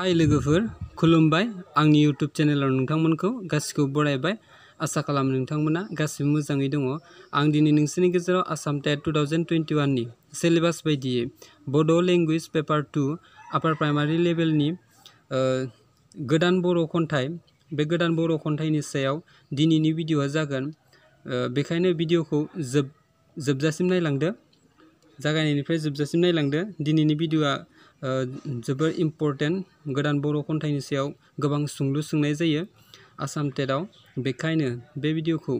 हाय लोगोफोर खुलुमबाय आंनि इउटुब चेनेलाव नोंथांमोनखौ गासिखौबो बरायबाय आशा खालामो नोंथांमोना गासिबो मोजाङै दङ आं दिनै नोंसोरनि गेजेराव Assam TET two thousand syllabus बायदियै Bodo' language paper two upper primary लेभेलनि गोदान बर' खन्थाइ बे गोदान बर' खन्थाइनि सायाव दिनैनि भिडिअ'आ जागोन बेखायनो भिडिअ'खौ जोब जोबजासिम नायलांदो जागायनायनिफ्राय जोबजासिम नायलांदो दिनैनि भिडिअ'आ जोबोर इम्परटेन्ट गोदान बर' खन्थाइनि सायाव गोबां सुंलु सोंनाय जायो आसाम टेटआव बेखायनो बे भिडिअखौ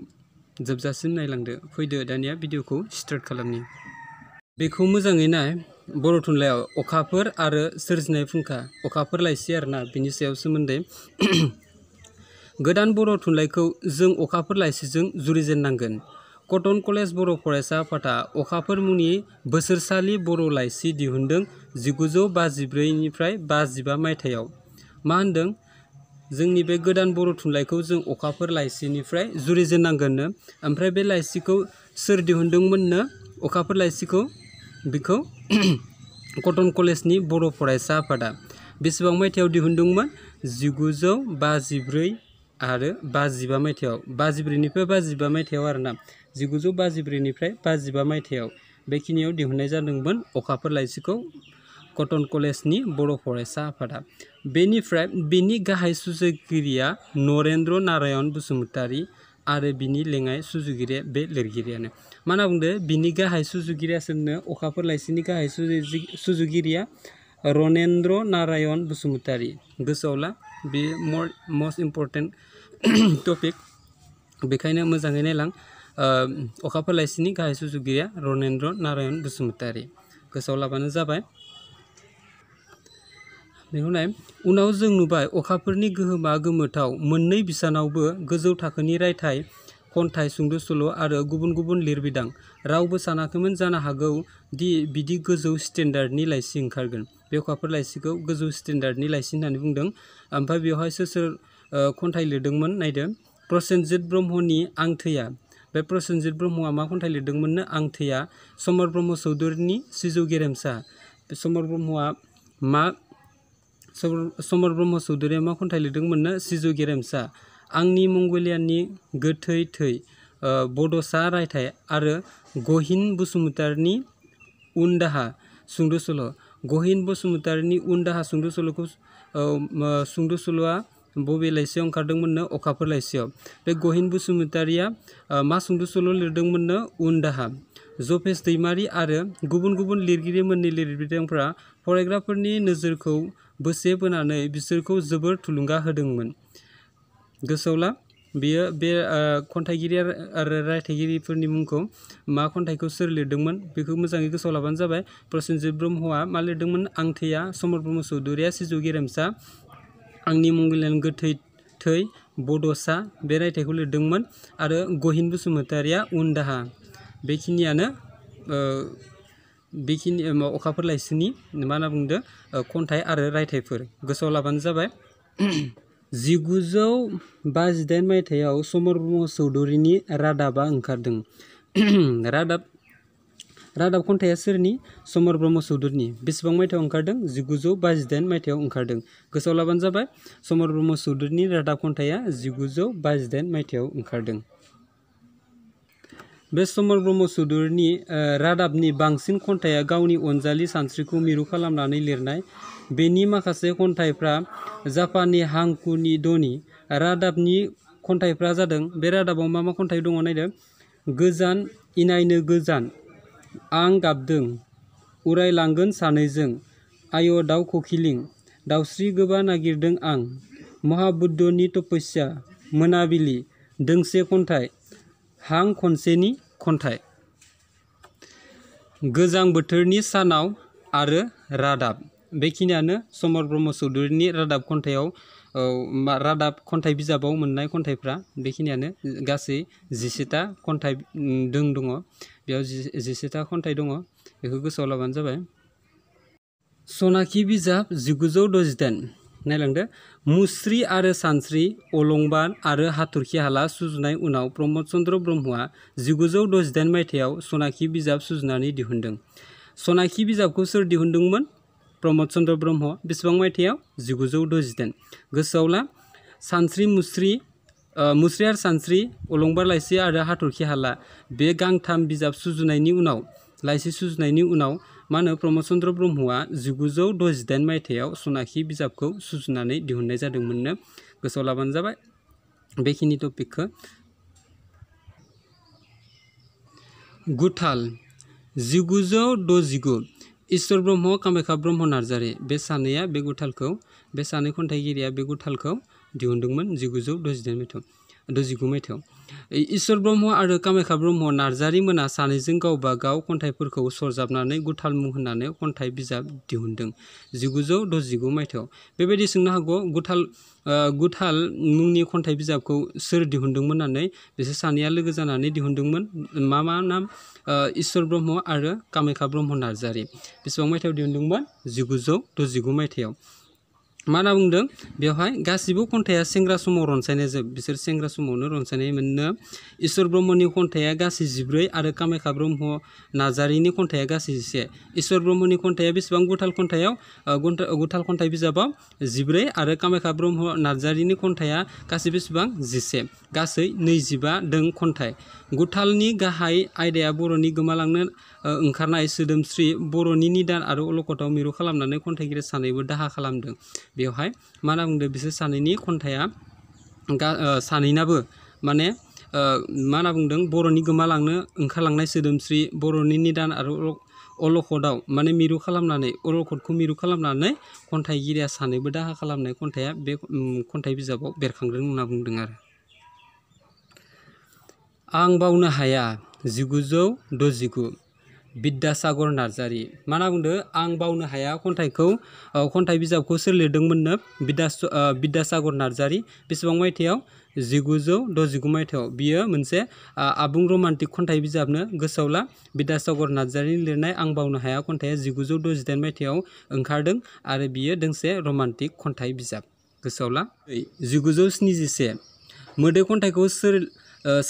जोबजासिम नायलांदो फैदो दानिया भिडिअखौ स्टार्ट खालामनि बेखौ मोजाङै नाय बर' थुनलाइयाव अखाफोर आरो सोरजिनाय फुंखा अखाफोर लाइसि आरोना बिनि सायाव सोमोन्दै गोदान बर' थुनलाइखौ जों अखाफोर लाइसिजों जुरिजेननांगोन कटन कलेज बड़ो फरायसा आफादा अखाफोर मुंनि बोसोरसालि बर' लाइसि दिहुनदों जिगुजौ बाजिब्रैनिफ्राय बाजिबा मायथाइयाव मा होनदों जोंनि बे गोदान बर' थुनलाइखौ जों अखाफोर लाइसिनिफ्राय जुरिजेननांगोननो ओमफ्राय बे लाइसिखौ सोर दिहुनदोंमोननो अखाफोर लाइसिखौ बेखौ कटन कलेजनि बर' फरायसा आफादा बेसेबां मायथाइयाव दिहुनदोंमोन जिगुजौ बाजिब्रै आरो बाजिबा मायथाइयाव बाजिब्रैनिफ्राय बाजिबा मायथाइयाव आरोना जिगुजौ बाजिब्रैनिफ्राय बाजिबा मायथाइयाव बेखिनियाव दिहुननाय जादोंमोन अखाफोर लाइसिखौ कटन कलेजनि बर' फरायसा आफादा बेनिफ्राय बेनि गाहाय सुजुगिरिया नरेन्द्र नारायण बसुमतारी आरो बिनि लेङाइ सुजुगिरिया बे लिरगिरियानो मा होनना बुंदो बिनि गाहाय सुजुगिरिया अखाफोर लाइसिनि गाहाय सुजुगिरिया रनेन्द्र नारायण बसुमतारी गोसोआव बे मस्ट इम्पर्टेन्ट टपिक बेखायनो मोजाङै नायलां अखाफोर लाइसिनि गाहाय सुजुगिरिया रनेन्द्र नारायण बसुमतारी गोसोआव लाबानो जाबाय बेखौ नाय उनाव जों नुबाय अखाफोरनि गोहोमा गोमोथाव मोननै बिसानावबो गोजौ थाखोनि रायथाइ खन्थाइ सुंद' सल' आरो गुबुन गुबुन लिरबिदां रावबो सानाखैमोन जानो हागौ दि बिदि गोजौ स्टेन्डार्डनि लाइसि ओंखारगोन बे अखाफोर लाइसिखौ गोजौ स्टेन्डार्डनि लाइसि होननानै बुंदों ओमफ्राय बेवहाय सोर सोर खन्थाइ लिरदोंमोन नायदों प्रसेनजित ब्रह्मनि आं थैया बे प्रसेनजित ब्रह्मआ मा खन्थाइ लिरदोंमोननो आं थैया समर ब्रह्म चौधुरिनि सिजौ गेरेमसा बे समर ब्रह्मआ मा समर ब्रह्म चौधुरिया मा खन्थाइ लिरदोंमोननो सिजौ गेरेमसा आंनि मंगलियाननि गोथै थै बड'सा रायथाय आरो गहिन बसुमतारिनि उनदाहा सुंद' सल' गहिन बसुमतारिनि उनदाहा सुंद' सल'खौ सुंद' सल'आ बबे लाइसियाव ओंखारदोंमोननो अखाफोर लाइसियाव बे गहिन बसुमतारिया मा सुंद' सल' लिरदोंमोननो उनदाहा जपेश दैमारि आरो गुबुन गुबुन लिरगिरिमोननि लिरबिदांफोरा फरायग्राफोरनि नोजोरखौ बोसे बोनानै बिसोरखौ जोबोर थुलुंगा होदोंमोन गोसोआव ला बे खन्थाइगिरि आरो रायथाइगिरिफोरनि मुंखौ मा खन्थाइखौ सोर लिरदोंमोन बेखौ मोजाङै गोसोआव लाबानो जाबाय प्रसेनजित ब्रह्मआ मा लिरदोंमोन आं समर ब्रह्म चौधुरिया सिजौ गेरेमसा आंनि मंगलियान गोथै थै बड'सआ बे रायथाइखौ लिरदोंमोन आरो गहिन बसुमतारिया उनदाहा बेखिनियानो बेखिनि अखाफोर लाइसिनि मा होनना बुंदों खन्थाइ आरो रायथाइफोर गोसोआव लाबानो जाबाय जिगुजौ बाजिदाइन मायथाइयाव सমৰ ब्रह्म चौधुरीनि रादाबा ओंखारदों रादाब रादाब खन्थाइया सोरनि सমৰ ब्रह्म चौधुरिनि बेसेबां मायथाइयाव ओंखारदों जिगुजौ बाजिदाइन मायथाइयाव ओंखारदों गोसोआव लाबानो जाबाय सমৰ ब्रह्म चौधुरिनि रादाब खन्थाइया जिगुजौ बाजिदाइन मायथाइयाव ओंखारदों बे समर ब्रह्म चौधुरिनि रादाबनि बांसिन खन्थाइया गावनि अनजालि सानस्रिखौ मिरु खालामनानै लिरनाय बेनि माखासे खन्थाइफ्रा जापाननि हांकुनि दनि रादाबनि खन्थाइफ्रा जादों बे रादाबाव मा मा खन्थाइ दङ नायदो गोजान इनायनो गोजान ang gabdung urai langgan sanaizeng ayo dau kokiling dausri geba nagirdeng ang mahabuddho ni topasya manabili dengse kontai hang konse konseni kontai gejang betherni sanau are radab bekinyane somor brahma sudurni radab kontaiyo रादाब खन्थाइ बिजाबाव मोननाय खन्थाइफ्रा बेखिनियानो गासै जिसेथा खन्थाइ दों दङ बेयाव जिसेथा खन्थाइ दङ बेखौ गोसोआव लाबानो जाबाय सनाखि बिजाब जिगुजौ द'जिदाइन नायलांदो मुस्रि आरो सानस्रि अलंबान आरो हाथरखि हाला सुजुनाय उनाव प्रमद चन्द्र ब्रह्मआ जिगुजौ द'जिदाइन मायथाइयाव सनाखि बिजाब सुजुनानै दिहुनदों सनाखि बिजाबखौ सोर दिहुनदोंमोन प्रमद चंद्र ब्रह्म बेसेबां मायथाइयाव जिगुजौ द'जिदाइन गोसोआव ला सानस्रि मुस्रि मुस्रि आरो सानस्रि अलंबार लाइसि आरो हाथरखि हाला बे गांथाम बिजाब सुजुनायनि उनाव लाइसि सुजुनायनि उनाव मा होनो प्रमद चन्द्र ब्रह्मआ जिगुजौ द'जिदाइन मायथाइयाव सनाखि बिजाबखौ सुजुनानै दिहुननाय जादोंमोननो गोसोआव लाबानो जाबाय बेखिनि टपिकखौ गुथाल जिगुजौ द'जिगु इसर ब्रह्म कामाख्या ब्रह्म नार्जारी बे सानैया बे गुथालखौ बे सानै खन्थाइगिरिया बे गुथालखौ दिहुनदोंमोन जिगुजौ द'जिदाइन मायथाइयाव द'जिगु मायथाइयाव इसोर ब्रह्म आरो कामाख्या ब्रह्म नार्जारि मोना सानैजों गावबा गाव खन्थाइफोरखौ सरजाबनानै गुथाल मुं होनानै खन्थाइ बिजाब दिहुनदों जिगुजौ द'जिगु मायथाइयाव बेबायदि सोंनो हागौ गुथाल गुथाल मुंनि खन्थाइ बिजाबखौ सोर दिहुनदोंमोन होननानै बिसोर सानैया लोगो जानानै दिहुनदोंमोन मा मा नाम इसोर ब्रह्म आरो कामाख्या ब्रह्म नार्जारी बेसेबां मायथाइयाव दिहुनदोंमोन जिगुजौ द'जिगु मायथाइयाव मा होनना बुंदों बेवहाय गासिबो खन्थाइआ सेंग्रा समाव रनसायनाय जोब बिसोर सेंग्रा समावनो रनसायनाय मोनो इसोर ब्रह्मनि खन्थाइआ गासै जिब्रै आरो कामाख्या ब्रह्म नार्जारिनि खन्थाइआ गासै जिसे इसोर ब्रह्मनि खन्थाइआ बेसेबां गुथाल खन्थाइआव गुथाल खन्थाइ बिजाबाव जिब्रै आरो कामाख्या ब्रह्म नार्जारिनि खन्थाइआ गासै बेसेबां जिसे गासै नैजिबा दों खन्थाइ गुथालनि गाहाय आयदाया बर'नि गोमालांनो ओंखारनाय सोदोमस्रि बर'नि निदान आरो अलखदाव मिरु खालामनानै खन्थाइगिरि सानैबो दाहा खालामदों बेवहाय मा होनना बुंदों बिसोर सानैनि खन्थाइआ सानैनाबो माने मा होनना बुंदों बर'नि गोमालांनो ओंखारलांनाय सोदोमस्रि बर'नि निदान आरो अलखदाव माने मिरु खालामनानै अलखदखौ मिरु खालामनानै खन्थाइगिरिया सानैबो दाहा खालामनाय खन्थाइआ बे खन्थाइ बिजाबाव बेरखांदों होनना बुंदों आरो आं बावनो हाया जिगुजौ द'जिगु विद्यासागर नार्जारी मा बुद्ध आं बावनो हाया खन्थाइखौ खन्थाइ बिजाबखौ सोर लिरदोंमोननो बिद्यास बिद्यासागर नार्जारि बेसेबां मायथाइयाव जिगुजौ द'जिगु मायथाइयाव बियो मोनसे आबुं रमान्टिक खन्थाइ बिजाबनो गोसोआव ला बिद्यासागर लिरनाय आं बावनो हाया खन्थाइया जिगुजौ द'जिदाइन मायथाइयाव ओंखारदों आरो बियो दोंसे रमान्टिक खन्थाइ बिजाब गोसोआव जिगुजौ स्निजिसे मोदै खन्थाइखौ सोर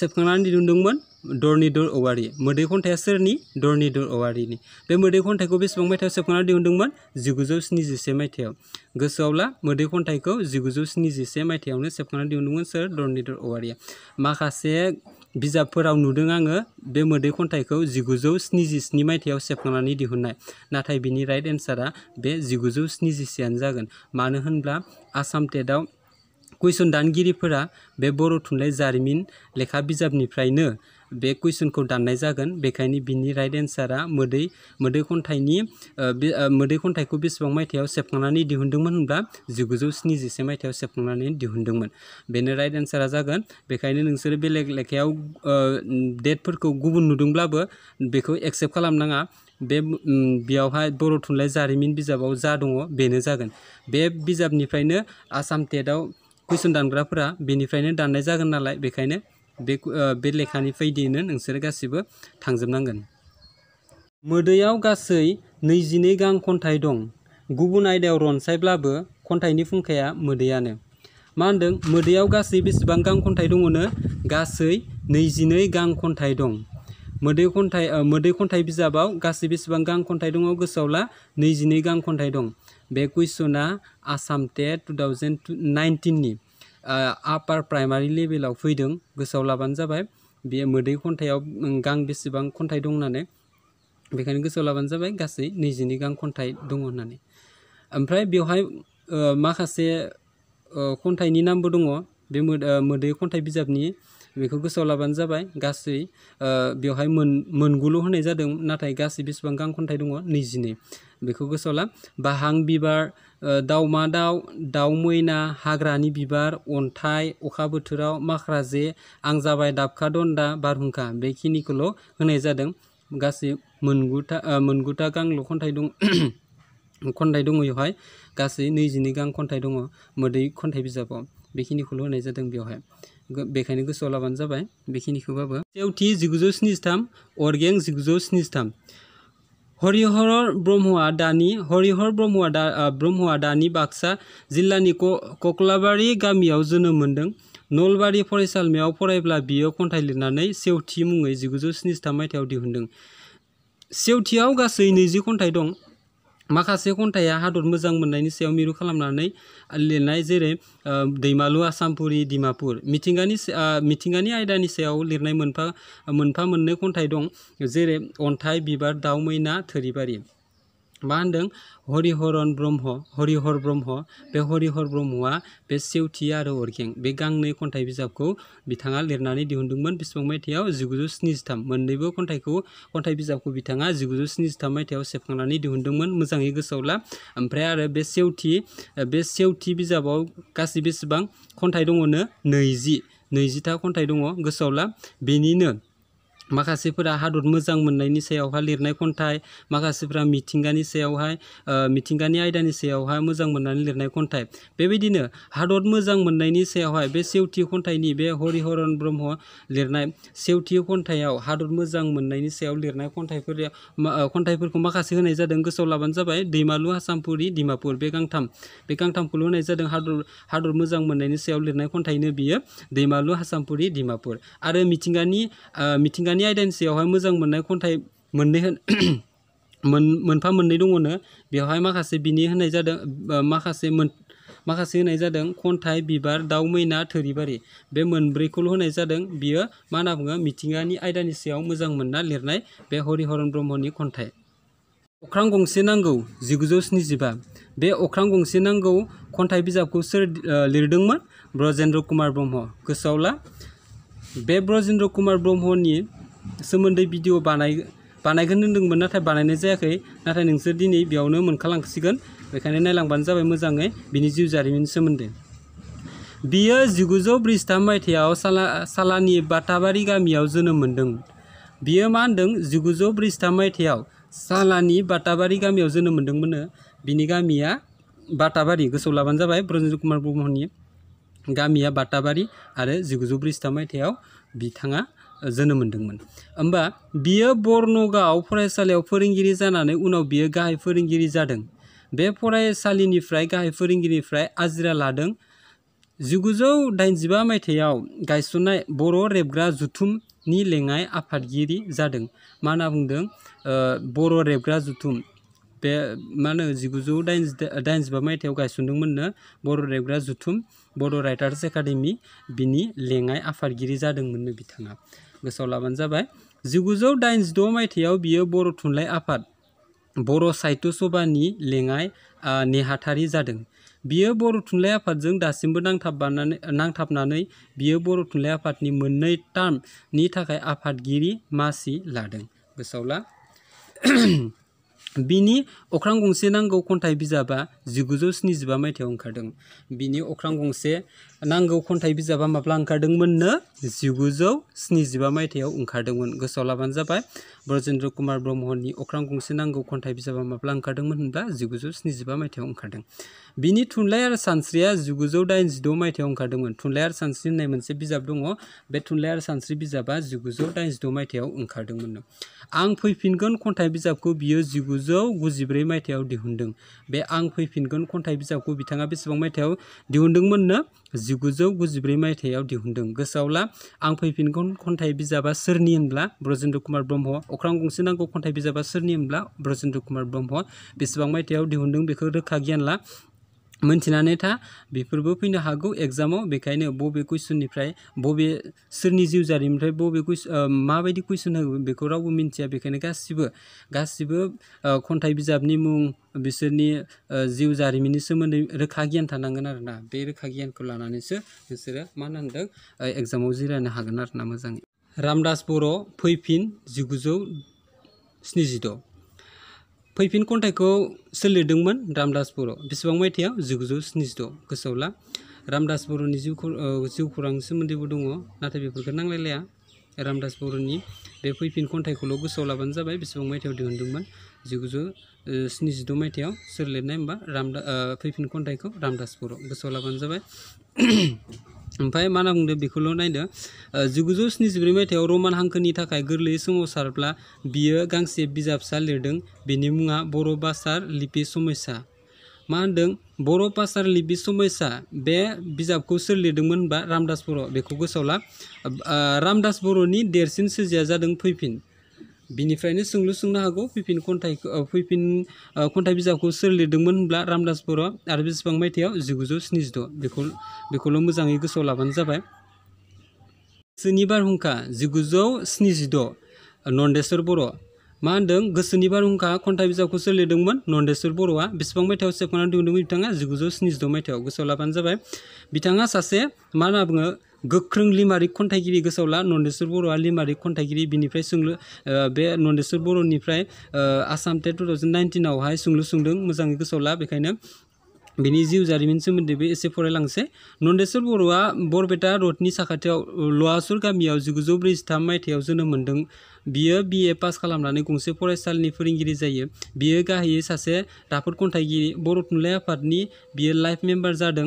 सेबखांनानै दिहुनदोंमोन धरनिधर औवारि मोदै खन्थाइया सोरनि धरनिधर औवारिनि बे मोदै खन्थाइखौ बेसेबां मायथाइयाव सेबखांना दिहुनदोंमोन जिगुजौ स्निजिसे मायथाइयाव गोसोआव ला मोदै खन्थाइखौ जिगुजौ स्निजिसे मायथाइयावनो सेबखांना दिहुनदोंमोन सोर धरनिधर औवारिया माखासे बिजाबफोराव नुदों आङो बे मोदै खन्थाइखौ जिगुजौ स्निजिस्नि मायथाइयाव सेबखांनानै दिहुननाय नाथाय बिनि राइट एन्सारा बे जिगुजौ स्निजिसेआनो जागोन मानो होनब्ला आसाम टेटआव कुइसन दानगिरिफोरा बे बर' थुनलाइ जारिमिन लेखा बिजाबनिफ्रायनो बे कुइसनखौ दाननाय जागोन बेखायनो बिनि राइट एन्सारा मोदै मोदै खन्थाइनि मोदै खन्थाइखौ बेसेबां मायथाइयाव सेबखांनानै दिहुनदोंमोन होनब्ला जिगुजौ स्निजिसे मायथाइयाव सेबखांनानै दिहुनदोंमोन बेनो राइट एन्सारा जागोन बेखायनो नोंसोरो बेलेग लेखायाव डेटफोरखौ गुबुन नुदोंब्लाबो बेखौ एक्सेप्ट खालामनाङा बे बेयावहाय बर' थुनलाइ जारिमिन बिजाबाव जा दङ बेनो जागोन बे बिजाबनिफ्रायनो आसाम टेटआव कुइसन दानग्राफोरा बेनिफ्रायनो दाननाय जागोन नालाय बेखायनो बे बे लेखानिफ्रायदिनो नोंसोरो गासिबो थांजोबनांगोन मोदैयाव गासै नैजिनै गां खन्थाइ दं गुबुन आयदायाव रनसायब्लाबो खन्थाइनि फुंखाया मोदैयानो मा होनदों मोदैयाव गासै बेसेबां गां खन्थाइ दङनो गासै नैजिनै गां खन्थाइ दं मोदै खन्थाइ मोदै खन्थाइ बिजाबाव गासै बेसेबां गां खन्थाइ दङ गोसोआव ला नैजिनै गां खन्थाइ दं बे कुइसना आसाम टेट टु थावजेन्ड नाइनटिननि आपार प्राइमारि लेभेलाव फैदों गोसोआव लाबानो जाबाय बे मोदै खन्थाइयाव गां बेसेबां खन्थाइ दं होननानै बेखायनो गोसोआव लाबानो जाबाय गासै नैजिनै गां खन्थाइ दङ होननानै ओमफ्राय बेवहाय माखासे खन्थाइनि नामबो दङ बे मोदै खन्थाइ बिजाबनि बेखौ गोसोआव लाबानो जाबाय गासै बेवहाय मोन मोनगुल' होनाय जादों नाथाय गासै बेसेबां गां खन्थाइ दङ नैजिनै बेखौ गोसोआव ला बाहां बिबार दाउमा दाउ दाउ मैना हाग्रानि बिबार अन्थाइ अखा बोथोराव माख्राजे आं जाबाय दाबखा दन्दा बारहुंखा बेखिनिखौल' होनाय जादों गासै मोनगुथा मोनगुथा गांल' खन्थाइ दं खन्थाइ दङ बेवहाय गासै नैजिनै गां खन्थाइ दङ मोदै खन्थाइ बिजाबाव बेखिनिखौल' होनाय जादों बेवहाय बेखायनो गोसोआव लाबानो जाबाय बेखिनिखौबाबो सेवथि जिगुजौ स्निजिथाम अरगें जिगुजौ स्निजिथाम হৰিহৰৰ ব্ৰহ্মোৱা দানী হৰিহৰ ব্ৰহ্মোৱা দা ব্ৰহ্মোৱা দানী বাক্সা জিল্লানি কক্লাবাৰী গামিয়াও জোনোম মোন্দং নলবাৰী फरायसालियाव फरायब्ला बियो खन्थाइ लिरनानै सेवथि मुङै जिगुजौ स्निजिथाम मायथाइयाव दिहुनदों सेवथियाव गासै नैजि खन्थाइ दं माखासे खन्थाइया हादर मोजां मोननायनि सायाव मिरु खालामनानै लिरनाय जेरै दैमालु आसामपुरि डिमापुर मिथिंगानि मिथिंगानि आयदानि सायाव लिरनाय मोनफा मोनफा मोननै खन्थाइ दं जेरै अन्थाइ बिबार दाउ मैना थोरिबारि मा होनदों हरिहरन ब्रह्म हरिहर ब्रह्म बे हरिहर ब्रह्मआ बे सेवथि आरो अरगें बे गांनै खन्थाइ बिजाबखौ बिथाङा लिरनानै दिहुनदोंमोन बेसेबां मायथाइयाव जिगुजौ स्निजिथाम मोननैबो खन्थाइखौ खन्थाइ बिजाबखौ बिथाङा जिगुजौ स्निजिथाम मायथाइयाव सेबखांनानै दिहुनदोंमोन मोजाङै गोसोआव ओमफ्राय आरो बे सेवथि बे सेवथि बिजाबाव गासै बेसेबां खन्थाइ दङनो नैजि नैजिथा खन्थाइ दङ गोसोआव बेनिनो माखासेफोरा हादर मोजां मोननायनि सायावहा लिरनाय खन्थाइ माखासेफोरा मिथिंगानि सायावहाय मिथिंगानि आयदानि सायावहाय मोजां मोननानै लिरनाय खन्थाइ बेबायदिनो हादर मोजां मोननायनि सायावहाय बे सेवथि खन्थाइनि बे हरिहरन ब्रह्म लिरनाय सेवथि खन्थाइआव हादर मोजां मोननायनि सायाव लिरनाय खन्थाइफोर खन्थाइफोरखौ माखासे होनाय जादों गोसोआव लाबानो जाबाय दैमालु आसामपुरि डिमापुर बे गांथाम बे गांथामखौल' होनाय जादों हादर हादर मोजां मोननायनि सायाव लिरनाय खन्थाइनो बियो दैमालु आसामपुरि डिमापुर आरो मिथिंगानि मिथिंगानि दानि आयदानि सायावहाय मोजां मोननाय खन्थाइ मोननै होन मोन मोनफा मोननै दङनो बेवहाय माखासे बिनि होनाय जादों माखासे मोन माखासे होनाय जादों खन्थाइ बिबार दाउ मैना थोरिबारि बे मोनब्रैखौल' होनाय जादों बियो मा होनना बुङो मिथिंगानि आयदानि सायाव मोजां मोनना लिरनाय बे हरिहरन ब्रह्मनि खन्थाइ अख्रां गंसे नांगौ जिगुजौ स्निजिबा बे अख्रां गंसे नांगौ खन्थाइ बिजाबखौ सोर लिरदोंमोन ब्रजेन्द्र कुमार ब्रह्म गोसोआव ला बे ब्रजेन्द्र कुमार ब्रह्मनि सोमोन्दै भिडिअ बानाय बानायगोन होन्दोंमोन नाथाय बानायनाय जायाखै नाथाय नोंसोर दिनै बेयावनो मोनखालांसिगोन बेखायनो नायलांबानो जाबाय मोजाङै बिनि जिउ जारिमिननि सोमोन्दै बियो जिगुजौ ब्रैजिथाम मायथाइयाव साला सालानि बाताबारि गामियाव जोनोम मोन्दों बियो मा होन्दों जिगुजौ ब्रैजिथाम मायथाइयाव सालानि बाताबारि गामियाव जोनोम मोन्दोंमोननो बिनि गामिया बाताबारि गोसोआव लाबानो जाबाय ब्रजेन्द्र कुमार ब्रह्मनि गामिया बाताबारि आरो जिगुजौ ब्रैजिथाम मायथाइयाव बिथाङा जोनोम मोन्दोंमोन होमबा बियो बर्नगाव फरायसालियाव फोरोंगिरि जानानै उनाव बियो गाहाय फोरोंगिरि जादों बे फरायसालिनिफ्राय गाहाय फोरोंगिरिनिफ्राय आजिरा लादों जिगुजौ दाइनजिबा मायथाइयाव गायसननाय बर' रेबग्रा जुथुमनि लेङाइ आफादगिरि जादों मा होनना बुंदों बर' रेबग्रा जुथुम बे मा होनो जिगुजौ दाइनजिबा मायथाइयाव गायसनदोंमोननो बर' रेबग्रा जुथुम बर' राइटार्स एकाडेमि बिनि लेङाइ आफादगिरि जादोंमोननो बिथाङा गोसोआव लाबानो जाबाय जिगुजौ दाइनजिद' मायथाइयाव बियो बर' थुनलाइ आफाद बर' साहित्य सभानि लेङाइ नेहाथारि जादों बियो बर' थुनलाइ आफादजों दासिमबो नांथाबनानै नांथाबनानै बियो बर' थुनलाइ आफादनि मोननै टार्मनि थाखाय आफादगिरि मासि लादों गोसोआव ला बिनि अख्रां गंसे नांगौ खन्थाइ बिजाबा जिगुजौ स्निजिबा मायथाइयाव ओंखारदों बिनि अख्रां गंसे नांगौ खन्थाइ बिजाबा माब्ला ओंखारदोंमोननो जिगुजौ स्निजिबा मायथाइयाव ओंखारदोंमोन गोसोआव लाबानो जाबाय ब्रजेन्द्र कुमार ब्रह्मनि अख्रां गंसे नांगौ खन्थाइ बिजाबा माब्ला ओंखारदोंमोन होनब्ला जिगुजौ स्निजिबा मायथाइयाव ओंखारदों बिनि थुनलाइ आरो सानस्रिया जिगुजौ दाइनजिद' मायथाइयाव ओंखारदोंमोन थुनलाइ आरो सानस्रि होननाय मोनसे बिजाब दङ बे थुनलाइ आरो सानस्रि बिजाबा जिगुजौ दाइनजिद' मायथाइयाव ओंखारदोंमोननो आं फैफिनगोन खन्थाइ बिजाबखौ बियो जिगुजौ गुजिब्रै मायथाइयाव दिहुनदों बे आं फैफिनगोन खन्थाइ बिजाबखौ बिथाङा बेसेबां मायथाइयाव दिहुनदोंमोननो जिगुजौ गुजिब्रै मायथाइयाव दिहुनदों गोसावला आं फैफिनगोन खन्थाइ बिजाबा सोरनि होनब्ला ब्रजेन्द्र कुमार ब्रह्म अख्रां गंसे नांगौ खन्थाइ बिजाबा सोरनि होनब्ला ब्रजेन्द्र कुमार ब्रह्म बेसेबां मायथाइयाव दिहुनदों बेखौ रोखा गियानला मोनथिनानै था बेफोरबो फैनो हागौ एग्जामाव बेखायनो बबे कुइसननिफ्राय बबे सोरनि जिउ जारिमिननिफ्राय बबे कुइस माबायदि कुइसन होगोन बेखौ रावबो मिन्थिया बेखायनो गासिबो गासिबो खन्थाइ बिजाबनि मुं बिसोरनि जिउ रोखा गियान थानांगोन ना बे रोखा गियानखौ लानानैसो नोंसोरो मा होनदों एग्जामाव जिरायनो हागोन आरो ना रामदास बर' फैफिन जिगुजौ स्निजिद' फैफिन खन्थाइखौ सोर लिरदोंमोन रामदास बर' बेसेबां मायथाइयाव जिगुजौ स्निजिद' गोसोआव ला रामदास बर'नि जिउ जिउ खौरांनि सोमोन्दैबो दङ नाथाय बेफोरखौ नांलायलाया रामदास बर'नि बे फैफिन खन्थाइखौल' गोसोआव लाबानो जाबाय बेसेबां मायथाइयाव दिहुनदोंमोन जिगुजौ स्निजिद' मायथाइयाव सोर लिरनाय होमबा रामदा फैफिन खन्थाइखौ रामदास बर' गोसोआव लाबानो जाबाय ओमफ्राय मा होनना बुंदों बेखौल' नायदो जिगुजौ स्निजिब्रै मायथाइयाव रमान हांखोनि थाखाय गोरलैयै सोमावसारब्ला बियो गांसे बिजाबसा लिरदों बेनि मुङा बर' भाषार लिपि समयसा मा होनदों बर' भाषार लिपि समयसा बे बिजाबखौ सोर लिरदोंमोन होनबा रामदास बर' बेखौ गोसोआव ला रामदास बर'नि देरसिन सोरजिया जादों फैफिन बेनिफ्रायनो सोंलु सोंनो हागौ फैफिन खन्थाइ फैफिन खन्थाइ बिजाबखौ सोर लिरदोंमोन होनब्ला रामदास बर' आरो बेसेबां मायथाइयाव जिगुजौ स्निजिद' बेखौ बेखौल' मोजाङै गोसोआव लाबानो जाबाय गोसोनि बारहुंखा जिगुजौ स्निजिद' नन्देश्वर बर' मा होनदों गोसोनि बारहुंखा खन्थाइ बिजाबखौ सोर लिरदोंमोन नन्देश्वर बर'आ बेसेबां मायथाइयाव सेबखांना दिहुनदोंमोन बिथाङा जिगुजौ स्निजिद' मायथाइयाव गोसोआव लाबानो जाबाय बिथाङा सासे मा होनना बुङो गोख्रों लिमारि खन्थाइगिरि गोसोआव ला नन्देश्वर बर'आ लिमारि खन्थाइगिरि बिनिफ्राय सोंलु बे नन्देश्वर बर'निफ्राय आसाम टेट टु थावजेन्ड नाइन्टिनावहाय सोंलु सोंदों मोजाङै गोसोआव ला बेखायनो बिनि जिउ जारिमिन सोमोन्दैबो एसे फरायलांसै नन्देश्वर बर'आ बरपेटा रडनि साखाथियाव लवासुर गामियाव जिगुजौ ब्रैजिथाम मायथाइयाव जोनोम मोन्दों बियो बिए पास खालामनानै गंसे फरायसालिनि फोरोंगिरि जायो बियो गाहायै सासे राफोद खन्थाइगिरि बर' थुनलाइ आफादनि बियो लाइफ मेम्बार जादों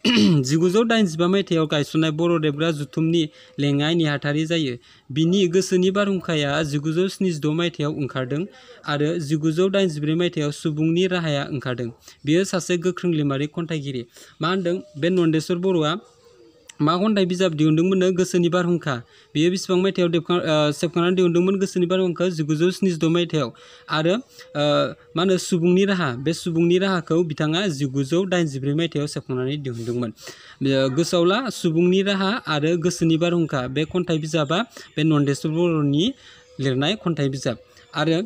जिगुजौ दाइनजिबा मायथाइयाव गायसननाय बर' रेबग्रा जुथुमनि लेङाइ नेहाथारि जायो बिनि गोसोनि बारहुंखाया जिगुजौ स्निजिद' मायथाइयाव ओंखारदों आरो जिगुजौ दाइनजिब्रै मायथाइयाव सुबुंनि राहाया ओंखारदों बियो सासे गोख्रों लिमारि खन्थाइगिरि मा होनदों बे नन्देस्वर बर'आ मा खन्थाइ बिजाब दिहुनदोंमोननो गोसोनि बारहुंखा बेयो बेसेबां मायथाइयाव देबखां सेबखांनानै दिहुनदोंमोन गोसोनि बारहुंखा जिगुजौ स्निजिद' मायथाइयाव आरो मा होनो सुबुंनि राहा बे सुबुंनि राहाखौ बिथाङा जिगुजौ दाइनजिब्रै मायथाइयाव सेबखांनानै दिहुनदोंमोन गोसोआव सुबुंनि राहा आरो गोसोनि बारहुंखा बे खन्थाइ बिजाबा बे नन्देश्वर बर'नि लिरनाय खन्थाइ बिजाब आरो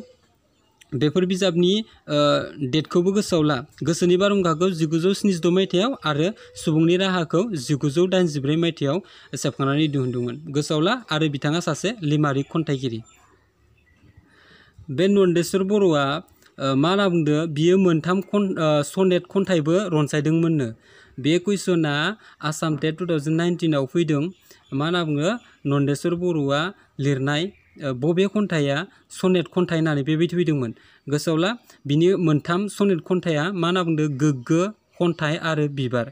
बेफोर डेट डेटखौबो गोसोआव ला गोसोनि बारहुंखाखौ जिगुजौ स्निजिद' मायथाइयाव आरो सुबुंनि राहाखौ जिगुजौ दाइनजिब्रै मायथाइयाव सेबखांनानै दिहुनदोंमोन गोसोआव आरो बिथाङा सासे लिमारि खन्थाइगिरि बे नन्देश्वर बर'आ मा होनना बुंदो बियो मोनथाम सनेट खन्थाइबो रनसायदोंमोननो बे कुइसना आसाम टेट टु थावजेन्ड नाइन्टिनाव फैदों मा होनना बुङो नन्देश्वर बर'आ लिरनाय बबे खन्थाइआ सनेट खन्थाइ होननानै बेबायदि फैदोंमोन गोसोआव ला बिनि मोनथाम सनेट खन्थाइआ मा होनना बुंदों गोग्गो खन्थाइ आरो बिबार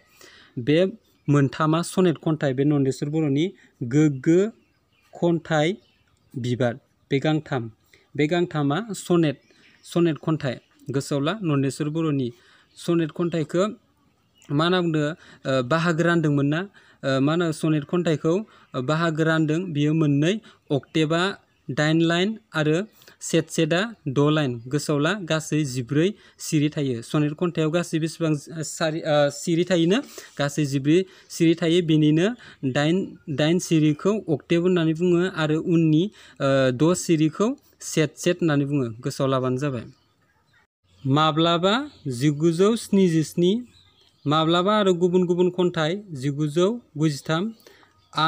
बे मोनथामा सनेट खन्थाइ बे नन्देश्वर बर'नि गोग्गो खन्थाइ बिबार बे गांथाम बे गांथामा सनेट सनेट खन्थाइ गोसोआव ला नन्देश्वर बर'नि सनेट खन्थाइखौ मा होनना बुंदों बाहागो रानदोंमोन ना मा होनो सनेट खन्थाइखौ बाहागो रानदों बियो मोननै अक्टेबा दाइन लाइन आरो सेट सेटआ द' लाइन गोसावला गासै जिब्रै सिरि थायो सनेट खन्थायाव गासै बेसेबां सारि सिरि थायोनो गासै जिब्रै सिरि थायो बेनिनो दाइन दाइन सिरिखौ अक्टेब होननानै बुङो आरो उननि द' सिरिखौ सेट सेट होननानै बुङो गोसोआव लाबानो जाबाय माब्लाबा जिगुजौ स्निजिस्नि माब्लाबा आरो गुबुन गुबुन खन्थाइ जिगुजौ गुजिथाम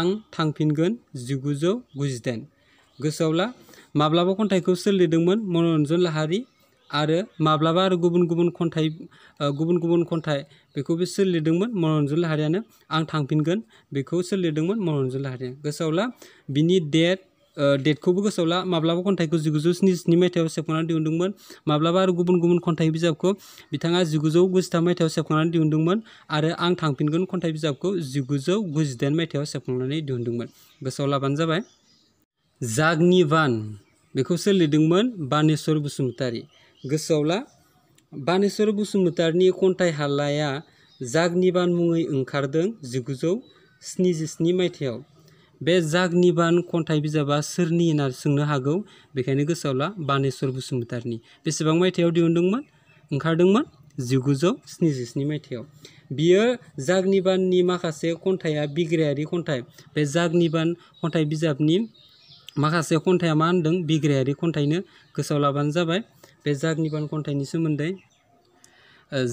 आं थांफिनगोन जिगुजौ गुजिदाइन गोसोआवला माब्लाबा खन्थाइखौ सोर लिरदोंमोन मनरन्जन लाहारि आरो माब्लाबा आरो गुबुन गुबुन खन्थाइ गुबुन गुबुन खन्थाइ बेखौ बे सोर लिरदोंमोन लाहारियानो आं थांफिनगोन बेखौ सोर लिरदोंमोन लाहारिया गोसोआवला बिनि डेट डेटखौबो गोसोआव ला माब्लाबा खन्थाइखौ जिगुजौ स्निजिनै मायथाइयाव सेबखांनानै दिहुनदोंमोन माब्लाबा आरो गुबुन गुबुन खन्थाइ बिजाबखौ बिथाङा जिगुजौ गुजिथाम मायथाइयाव सेबखांनानै दिहुनदोंमोन आरो आं थांफिनगोन खन्थाइ बिजाबखौ जिगुजौ गुजिदाइन मायथाइयाव सेबखांनानै दिहुनदोंमोन गोसोआव लाबानो जाबाय जागनि बान बेखौसो लिरदोंमोन बानेश्वर बसुमतारी गोसोआव ला बानेश्वर बसुमतारीनि खन्थाइ हाल्लाया जागनिबान मुङै ओंखारदों जिगुजौ स्निजिस्नि मायथाइयाव बे जागनिबान खन्थाइ बिजाबा सोरनि होनना सोंनो हागौ बेखायनो गोसोआव बानेश्वर बसुमतारीनि बेसेबां मायथाइयाव दिहुनदोंमोन ओंखारदोंमोन जिगुजौ स्निजिस्नि मायथाइयाव बियो जागनिबाननि माखासे खन्थाइआ बिग्रायारि खन्थाइ बे जागनिबान खन्थाइ बिजाबनि माखासे खन्थाइया मा होनदों बिग्रायारि खन्थाइनो गोसोआव लाबानो जाबाय बे जागनिबान खन्थाइनि सोमोन्दै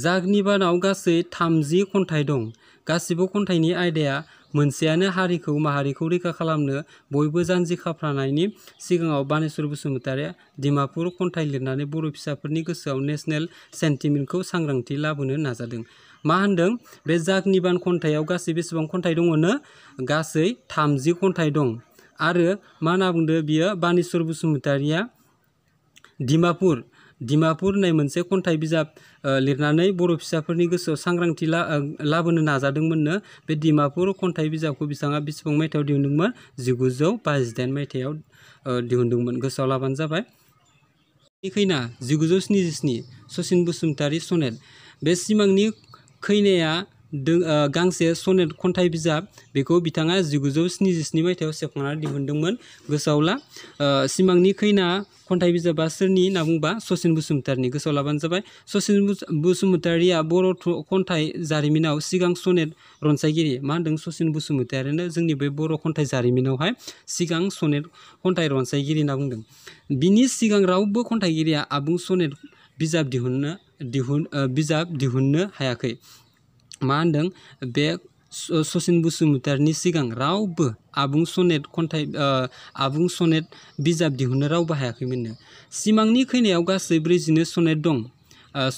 जागनिबानाव गासै थामजि खन्थाइ दं गासिबो खन्थाइनि आयदाया मोनसेयानो हारिखौ माहारिखौ रैखा खालामनो बयबो जानजि खाफ्रानायनि सिगाङाव बानेश्वर बसुमतारिया डिमापुर खन्थाइ लिरनानै बर' फिसाफोरनि गोसोआव नेशनेल सेन्टिमेन्टखौ सांग्रांथि लाबोनो नाजादों मा होनदों बे जागनिबान खन्थाइआव गासै बेसेबां खन्थाइ दङनो गासै थामजि खन्थाइ दं आरो मा होनना बुंदो बियो डिमापुर डिमापुर होननाय मोनसे खन्थाइ बिजाब लिरनानै बर' फिसाफोरनि गोसोआव सांग्रांथि लाबोनो नाजादोंमोननो बे डिमापुर खन्थाइ बिजाबखौ बिथाङा बेसेबां मायथाइयाव दिहुनदोंमोन जिगुजौ बाजिदाइन मायथाइयाव दिहुनदोंमोन गोसोआव लाबानो जाबाय खैना जिगुजौ स्निजिस्नि सचिन बसुमतारी सनेल बे सिमांनि खैनाया गांसे सनेट खन्थाइ बिजाब बेखौ बिथाङा जिगुजौ स्निजिस्नि मायथाइयाव सेबखांनानै दिहुनदोंमोन गोसावला सिमांनि खैना खन्थाइ बिजाबा सोरनि होनना बुंबा ससिन बसुमतारिनि गोसोआव लाबानो जाबाय ससिन बसुमतारिया बर' खन्थाइ जारिमिनाव सिगां सनेट रनसायगिरि मा होनदों ससिन बसुमतारियानो जोंनि बे बर' खन्थाइ जारिमिनावहाय सिगां सनेट खन्थाइ रनसायगिरि होनना बुंदों बिनि सिगां रावबो खन्थाइगिरिया आबुं सनेट बिजाब दिहुननो दिहुन बिजाब दिहुननो हायाखै मा होनदों बे सचिन बसुमतारीनि सिगां रावबो आबुं सनेट खन्थाइ आबुं सनेट बिजाब दिहुननो रावबो हायाखैमोननो सिमांनि खैनायाव गासै ब्रैजिनै सनेट दं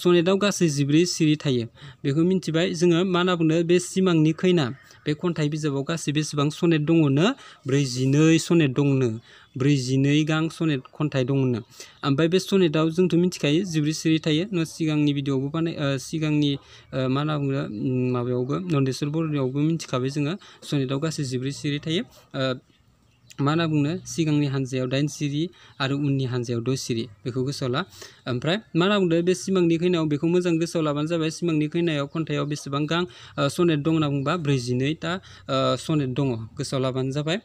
सनेटआव गासै जिब्रै सिरि थायो बेखौ मिन्थिबाय जोङो मा होनना बे सिमांनि खैना बे खन्थाइ बिजाबाव गासै बेसेबां सनेट दङनो ब्रैजिनै सनेट दंनो ब्रैजिनै गां सनेट खन्थाइ दंमोननो ओमफ्राय बे सनेटआव जोंथ' मिथिखायो जिब्रै सिरि थायो न सिगांनि भिडिअआवबो बानाय सिगांनि मा होनना बुङो माबायावबो नन्देश्वर बर'नियावबो मिथिखाबाय जोङो सनेटआव गासै जिब्रै सिरि थायो मा होनना बुंनो सिगांनि हान्जायाव दाइन सिरि आरो उननि हान्जायाव द' सिरि बेखौ गोसोआव ला ओमफ्राय मा होनना बुंदों बे सिमांनि खैनायाव बेखौ मोजां गोसोआव लाबानो जाबाय सिमांनि खैनायाव खन्थाइआव बेसेबां गां सनेट दं होनना बुंबा ब्रैजिनैता सनेट दङ गोसोआव लाबानो जाबाय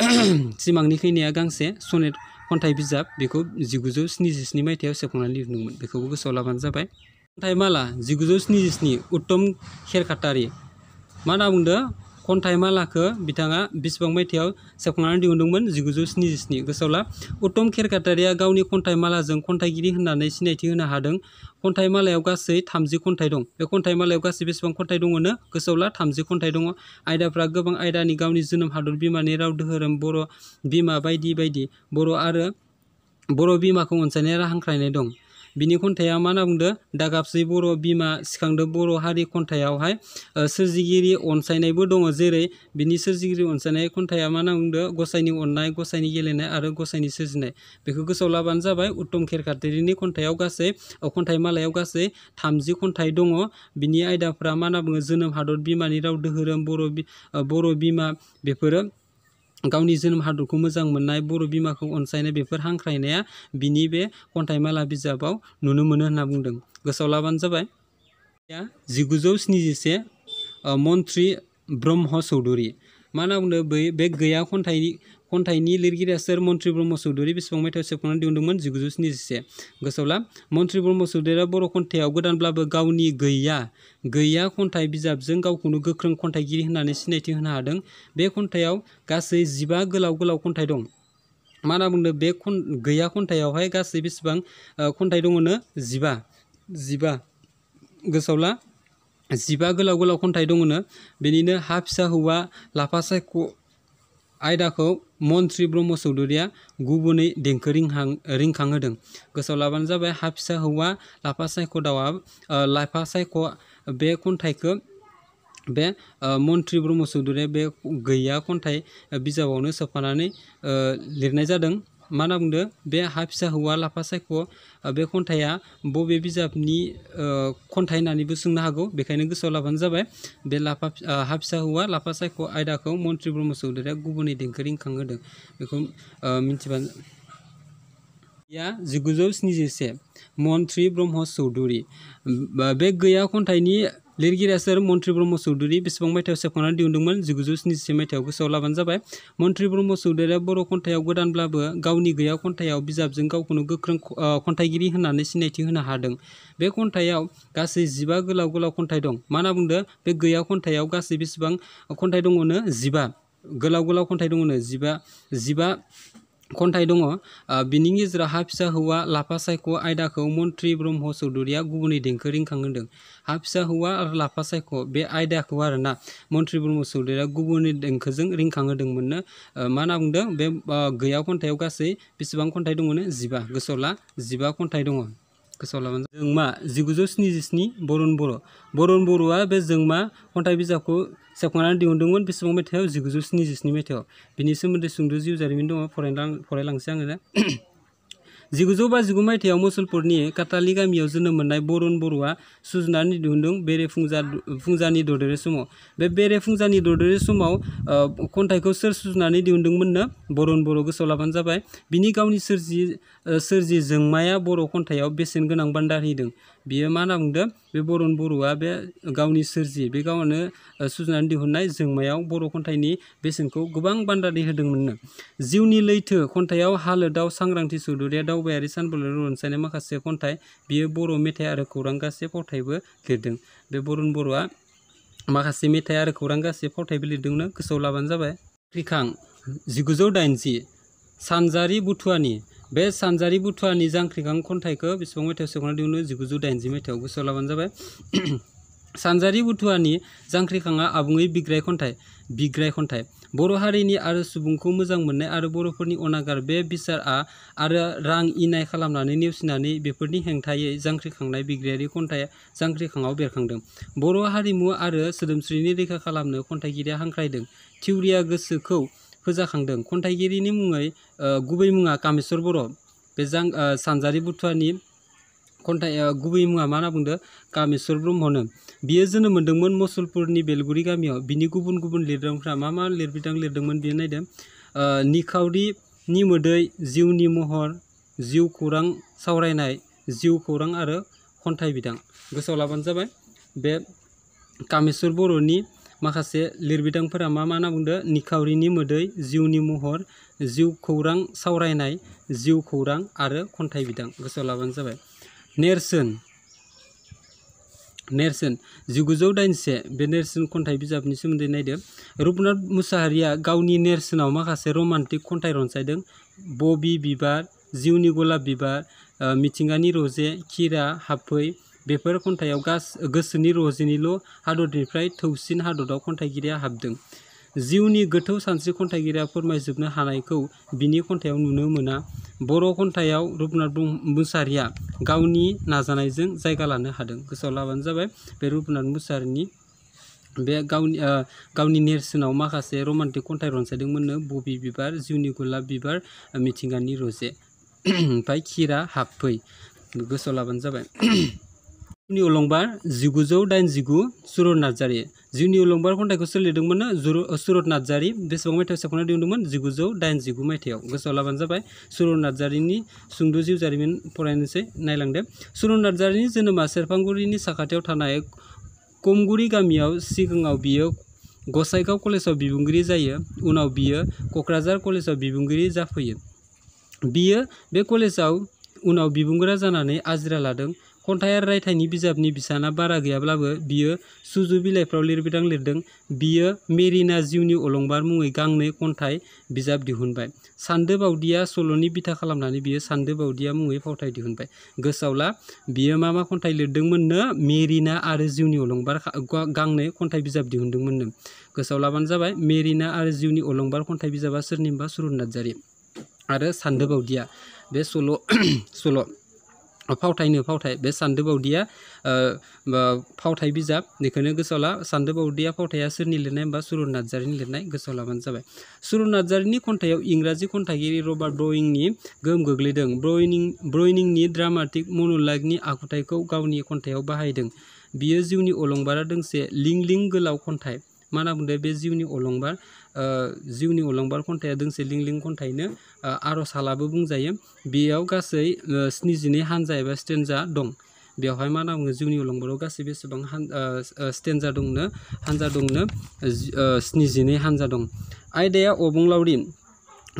सिमांनिखैनिया गांसे सनेट खन्थाइ बिजाब बेखौ जिगुजौ स्निजिस्नि मायथाइयाव सेबखांनानै लिरदोंमोन बेखौबो गोसोआव लाबानो जाबाय खन्थाइमाला जिगुजौ स्निजिस्नि उत्तम खेरखातारि मा होनना बुंदों खन्थाइमा लाखो बिथाङा बेसेबां मायथाइयाव सेबखांनानै दिहुनदोंमोन जिगुजौ स्निजिस्नि गोसोआव ला उत्तम खेरखातारिया गावनि खन्थाइमालाजों खन्थाइगिरि होननानै सिनायथि होनो हादों खन्थाइमालायाव गासै थामजि खन्थाइ दं बे खन्थाइमालायाव गासै बेसेबां खन्थाइ दङनो गोसोआव ला थामजि खन्थाइ दङ आयदाफ्रा गोबां आयदानि गावनि जोनोम हादर बिमानि राव धोरोम बर' बिमा बायदि बायदि बर' आरो बर' बिमाखौ अनसायनाय आरो दं बिनि खन्थाइआ मा होनना बुंदो दागाबसै बर' बिमा सिखांदो बर' हारि खन्थाइआवहाय सोरजिगिरि अनसायनायबो दङ जेरै बिनि सोरजिगिरि अनसायनाय खन्थाइआ मा होनना बुंदो गसाइनि अननाय गेलेनाय आरो गसाइनि सोरजिनाय बेखौ गोसोआव लाबानो जाबाय उत्तम खेरखाथिरिनि खन्थाइआव गासै खन्थाइ मालायाव गासै थामजि खन्थाइ दङ बिनि आयदाफ्रा मा होनना बुङो जोनोम हादर बिमानि राव दोहोरोम बर' बर' बिमा बेफोरो गावनि जोनोम हादरखौ मोजां मोननाय बर' बिमाखौ अनसायनाय बेफोर हांख्रायनाया बिनि बे खन्थाइमाला बिजाबाव नुनो मोनो होनना बुंदों गोसोआव लाबानो जाबाय जिगुजौ स्निजिसे मन्त्रि ब्रह्म चौधुरी मा होनना बुंदों बै बे गैया खन्थाइ खन्थाइनि लिरगिरिया सोर मन्त्री ब्रह्म चौधुरि बेसेबां मेथाइयाव सेबखांना दिहुनदोंमोन जिगुजौ स्निजिसे गोसोब्ला मन्त्री ब्रह्म चौधुरिया बर' खन्थाइयाव गोदानब्लाबो गावनि गैया गैया खन्थाइ बिजाबजों गावखौनो गोख्रों खन्थाइगिरि होननानै सिनायथि होनो हादों बे खन्थाइयाव गासै जिबा गोलाव गोलाव खन्थाइ दं माना बुंदों बे खन गैया खन्थाइयावहाय गासै बेसेबां खन्थाइ दङनो जिबा जिबा गोसावला जिबा गोलाव गोलाव खन्थाइ दङनो बेनिनो हा फिसा हौवा लाफा सायख' आयदा को मंत्री ब्रह्म चौधुरिया गुबुनै देंखो रिंहां रिंखांहोदों गोसोआव लाबानो जाबाय हा हौवा लाफा सायख' लाफा सायख' बे खन्थाइखौ बे मन्त्रि ब्रह्म चौधुरिया बे गैया खन्थाइ बिजाबावनो सोफानानै लिरनाय जादों मा होनना बुंदों बे हा फिसा हौवा लाफा सायख' बे खन्थाइआ बबे बिजाबनि खन्थाइ होननानैबो सोंनो हागौ बेखायनो गोसोआव लाबानो जाबाय बे लाफा हा हौवा लाफा सायख' आयदाखौ मन्त्रि ब्रह्म चौधुरीया गुबुननि देंखो रिंखांहोदों बेखौ मिथिबानो गैया जिगुजौ स्निजिसे मन्त्रि ब्रह्म चौधुरी बे गैया खन्थाइनि लिरगिरिया सोर मन्त्रि ब्रह्म चौधुरी बेसेबां मायथाइयाव सेबखांना दिहुनदोंमोन जिगुजौ स्निजिसे मायथाइयाव गोसोआव लाबानो जाबाय मन्त्रि ब्रह्म चौधुरिया बर' खन्थाइयाव गोदानब्लाबो गावनि गैयाव खन्थाइयाव बिजाबजों गावखौनो गोख्रों खन्थाइगिरि होननानै सिनायथि होनो हादों बे खन्थाइयाव गासै जिबा गोलाव गोलाव खन्थाइ दं माना बुंदो बे गैयाव खन्थाइयाव गासै बेसेबां खन्थाइ दङनो जिबा गोलाव गोलाव खन्थाइ दङनो जिबा जिबा खन्थाइ दङ बिनि गेजेराव फिसा हौवा लाफा सायख' आयदाखौ मन्थ्रि ब्रह्म चौधुरिया गुबुनै देंखो रिंखांहोदों हाफिसा हौवा आरो लाफा सायख' बे आयदाखौ आरो ना मन्थ्रि ब्रह्म चौधुरिया गुबुनै देंखोजों रिंखांहोदोंमोननो मा होनना बुंदों बे गैया खन्थाइयाव गासै बेसेबां खन्थाइ दङनो जिबा गोसोला जिबा खन्थाइ दङ गोसोला जों मा जिगुजौ स्निजिस्नि बरुन बर' बरुन बर'आ बे जों मा खन्थाइ बिजाबखौ सेबखांनानै दिहुनदोंमोन बेसेबां मेथाइआव जिगुजौ स्निजिस्नि मेथाइआव बिनि सोमोन्दै सुंद' जिउ जारिमिन दङ फरायलां फरायलांसै आङो जिगुजौ बाजिगु मायथाइयाव मुसलपुरनि काटालि गामियाव जोनोम मोननाय बरुण बर'आ सुजुनानै दिहुनदों बेरेफुंजा फुंजानि ददेरे समाव बे बेरेफुंजानि ददेरे समाव खन्थाइखौ सोर सुजुनानै दिहुनदोंमोननो बरुण बर' गोसोआव लाबानो जाबाय बिनि गावनि सोरजि सोरजि जोंमाया बर' खन्थाइआव बेसेन गोनां बान्दार हैदों बियो मा होनना बुंदों बे बरन बर'आ बे गावनि सोरजि बे गावनो सुजुनानै दिहुननाय जोंमायाव बर' खन्थाइनि बेसेनखौ गोबां बान्दादै होदोंमोननो जिउनि लैथो खन्थाइआव हालोदाव सांग्रांथि सुदुरिया दावबायारि सानबोलावरि रनसायनाय माखासे खन्थाइ बियो बर' मेथाइ आरो खौरां गासै फावथायबो लिरदों बे बरन बर'आ माखासे मेथाइ आरो खौरां गासै फावथायबो लिरदोंनो गोसोआव लाबानो जाबाय रिखां जिगुजौ दाइनजि सानजारि बुथुवानि बे सानजारि बुथुवानि जांख्रिखां खन्थाइखौ बेसेबां मायथाइयाव सेख'ना दिहुनो जिगुजौ दाइनजि मायथाइयाव गोसोआव लाबानो जाबाय सानजारि बुथुवानि जांख्रिखाङा आबुङै बिग्राय खन्थाइ बिग्राय खन्थाइ बर' हारिनि आरो सुबुंखौ मोजां मोननाय आरो बर'फोरनि अनागार बे बिसारआ आरो रां इनाय खालामनानै नेवसिनानै बेफोरनि हेंथायै जांख्रिखांनाय बिग्रायारि खन्थाइ जांख्रिखाङाव बेरखांदों बर' हारिमु आरो सोदोमस्रिनि रैखा खालामनो खन्थाइगिरिया हांख्रायदों थिउरिया गोसोखौ होजाखांदों खन्थाइगिरिनि मुङै गुबै मुङा कामेश्वर बर' बे जां सानजारि बुथुवानि खन्थाइ गुबै मुङा मा होनना बुंदों कामेश्वर ब्रह्मनो बियो जोनोम मोन्दोंमोन मुसलपुरनि बेलगुरि गामियाव बिनि गुबुन गुबुन लिरदोंफ्रा मा मा लिरबिदां लिरदोंमोन बियो नायदों निखावरिनि मोदै जिउनि महर जिउ खौरां सावरायनाय जिउ खौरां आरो खन्थाइ बिदां गोसोआव लाबानो जाबाय बे कामेश्वर बर'नि माखासे लिरबिदांफोरा मा मा होनना बुंदो निखावरिनि मोदै जिउनि महर जिउ खौरां सावरायनाय जिउ खौरां आरो खन्थाइ बिदां गोसोआव लाबानो जाबाय नेरसोन नेरसोन जिगुजौ दाइनसे बे नेरसोन खन्थाइ बिजाबनि सोमोन्दै नायदो रुपनाथ मुसाहारिया गावनि नेरसोनाव माखासे रमान्टिक खन्थाइ रनसायदों बबि बिबार जिउनि गलाब बिबार मिथिंगानि रजे खिरा हाबफै बेफोर खन्थाइयाव गास गोसोनि रजेनिल' हादरनिफ्राय थौसिन हादराव खन्थाइगिरिया हाबदों जिउनि गोथौ सानस्रि खन्थाइगिरिया फोरमायजोबनो हानायखौ बिनि खन्थाइयाव नुनो मोना बर' खन्थाइयाव रुपनाथ मुसाहारिया गावनि नाजानायजों जायगा लानो हादों गोसोआव लाबानो जाबाय बे रुपनाथ मुसाहारिनि बे गावनि गावनि नेरसोनाव माखासे रमान्टिक खन्थाइ रनसायदोंमोननो बबि बिबार जिउनि गलाब बिबार मिथिंगानि रजे ओमफ्राय खिरा हाबफै गोसोआव लाबानो जाबाय जूनी अलंबार जिगुजौ दाइनजिगु सुरत नार्जारी जिउनि अलंबार खन्थाइखौ सोलिदोंमोन सुरत नार्जारी बेसेबां मायथाइयाव सेबखांना दिहुनदोंमोन जिगुजौ दाइनजिगु मायथाइयाव गोसोआव लाबानो जाबाय सुरत नार्जारिनि सुंद' जिउ जारिमिन फरायनोसै नायलांदो सुरत नार्जारिनि जोनोमा सेरफांगुरिनि साखाथियाव थानाय कमगुरि गामियाव सिगाङाव बियो गसाइगाव कलेजाव बिबुंगिरि जायो उनाव बियो क'क्राझार कलेजाव बिबुंगिरि जाफैयो बियो बे कलेजाव उनाव बिबुंगोरा जानानै आजिरा लादों खन्थाइ आरो रायथाइनि बिजाबनि बिसाना बारा गैयाब्लाबो बियो सुजु बिलाइफ्राव लिरबिदां लिरदों बियो मेरिना जिउनि अलंबार मुङै गांनै खन्थाइ बिजाब दिहुनबाय सान्दो बावदिया सल'नि बिथा खालामनानै बियो सान्दो बावदिया मुङै फावथाय दिहुनबाय गोसोआव बियो मा मा खन्थाइ लिरदोंमोननो मेरिना आरो जिउनि अलंबार गांनै खन्थाइ बिजाब दिहुनदोंमोननो गोसोआव लाबानो जाबाय मेरिना आरो जिउनि अलंबार खन्थाइ बिजाबा सोरनिबा सुरुन नार्जारि आरो सान्दो बावदिया बे सल' सल' फावथायनो फावथाय बे सान्दो बावदिया फावथाय बिजाब बेखौनो गोसोआव ला सान्दो बावदिया फावथाया सोरनि लिरनाय होनबा सुरुन नार्जारिनि लिरनाय गोसोआव लाबानो जाबाय सुरुन नार्जारिनि खन्थाइयाव इंराजि खन्थाइगिरि रबार्ट ब्रयिंनि गोहोम गोग्लैदों ब्रयिं ब्रयिंनि ड्रामाटिक मन'लाइकनि आखुथायखौ गावनि खन्थाइयाव बाहायदों बियो जिउनि अलंबारा दोंसे लिं लिं गोलाव खन्थाइ मा होनना बुंदों बे जिउनि अलंबार जिउनि अलंबार खन्थाइया दोंसे लिं लिं खन्थाइनो आर'ज हालाबो बुंजायो बेयाव गासै स्निजिनै हान्जा एबा स्टेन्जा दं बेवहाय मा होनना बुङो जिउनि अलंबाराव गासै बेसेबां हान स्टेन्जा दंनो हान्जा दंनो स्निजिनै हान्जा दं आयदाया अबंलावरि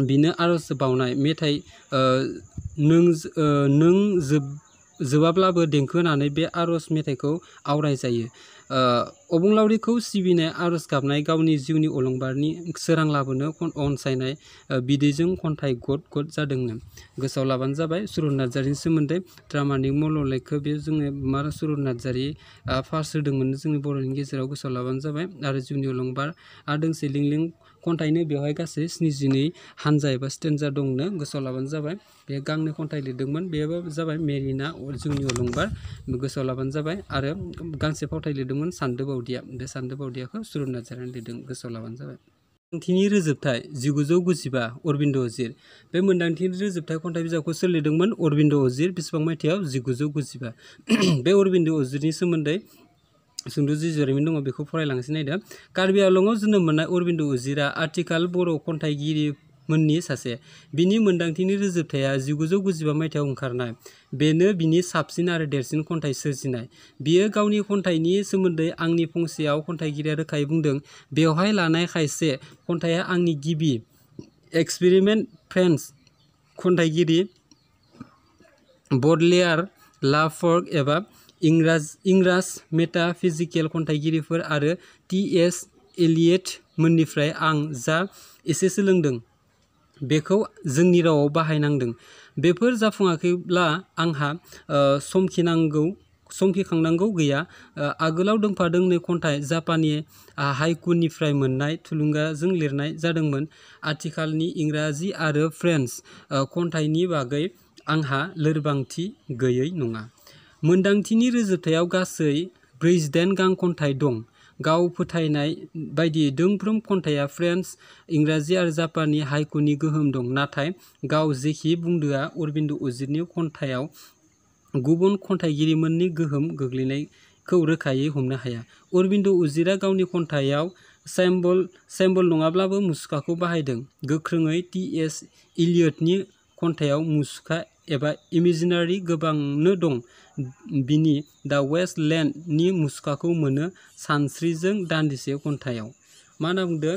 बिनो आर'ज बावनाय मेथाइ नों नों जोब जोबाब्लाबो देंखो होनानै बे आर'ज मेथाइखौ आवरायजायो अबंलावरिखौ सिबिनाय आर'ज गाबनाय गावनि जिउनि अलंबारनि सोरां लाबोनो अनसायनाय बिदैजों खन्थाइ गद गद जादोंनो गोसोआव लाबानो जाबाय सुरुन नार्जारिनि सोमोन्दै द्रामानि मल'लाइखौ बे जोङो मा सुरुन नार्जारि फार्स्ट होदोंमोन जोंनि बर'नि गेजेराव गोसोआव लाबानो जाबाय आरो जिउनि अलंबार आरो दोंसे लिं लिं खन्थाइनो बेवहाय गासै स्निजिनै हानजा एबा स्टेन्जार दंनो गोसोआव लाबानो जाबाय बे गांनै खन्थाइ लिरदोंमोन बेबो जाबाय मेरिना जोंनि अलंबार गोसोआव लाबानो जाबाय आरो गांसे फावथाय लिरदोंमोन सान्दो बावदिया बे सान्दो बावदियाखौ सुरुन नार्जारियानो लिरदों गोसोआव लाबानो जाबाय मोन्दांथिनि रोजोबथाय जिगुजौ गुजिबा अरबिन्द अजिर बे मोन्दांथिनि रोजोबथाय खन्थाइ बिजाबखौ सोर लिरदोंमोन अरबिन्द अजिर बेसेबां मायथाइयाव जिगुजौ गुजिबा बे अरबिन्द अजिरनि सोमोन्दै जोंथ' जि जरिमिन दङ बेखौ फरायलांसिनो नायदों कार्बि आलङाव जोनोम मोननाय अरबिन्द उजिरा आथिखाल बर' खन्थाइगिरिमोननि सासे बिनि मोनदांथिनि रुजुबथाया जिगुजौ गुजिबा मायथाइयाव ओंखारनाय बेनो बिनि साबसिन आरो देरसिन खन्थाइ सोरजिनाय बियो गावनि खन्थाइनि सोमोन्दै आंनि फंसेयाव खन्थाइगिरिया रोखायै बुंदों बेवहाय लानाय खायसे खन्थाइया आंनि गिबि एक्सपेरिमेन्ट फ्रेन्स खन्थाइगिरि बडलेयार लाफर्क एबा इंराज इंराज मेटाफिजिकेल खन्थाइगिरिफोर आरो टि एस एलियट मोननिफ्राय आं जा एसे सोलोंदों बेखौ जोंनि रावाव बाहायनांदों बेफोर जाफुङाखैब्ला आंहा समखिनांगौ समखिखांनांगौ गैया आगोलाव दोंफा दोंनै खन्थाइ जापाननि हाइकुनिफ्राय मोननाय थुलुंगाजों लिरनाय जादोंमोन आथिखालनि इंराजि आरो फ्रेन्स खन्थाइनि बागै आंहा लोरबांथि गैयै नङा मोन्दांथिनि रोजोबथायाव गासै ब्रैजिदाइन गां खन्थाइ दं गाव फोथायनाय बायदि दोंफ्रोम खन्थाइआ फ्रेन्स इंराजि आरो जापाननि हाइकुनि गोहोम दं नाथाय गाव जेखि बुंदोआ अरबिन्द अजितनि खन्थाइआव गुबुन खन्थाइगिरिमोननि गोहोम गोग्लैनायखौ रोखायै हमनो हाया अरबिन्द उजिरा गावनि खन्थाइआव सेम्बल सेम्बल नङाब्लाबो मुसुखाखौ बाहायदों गोख्रोङै टि एस इलियटनि खन्थाइआव मुसुखा एबा इमेजिनारि गोबांनो दं बिनि दा वेस्ट लेन्ड नि मुसुखाखौ मोनो सानस्रिजों दान्दिसे खन्थाइयाव मा होनना बुंदों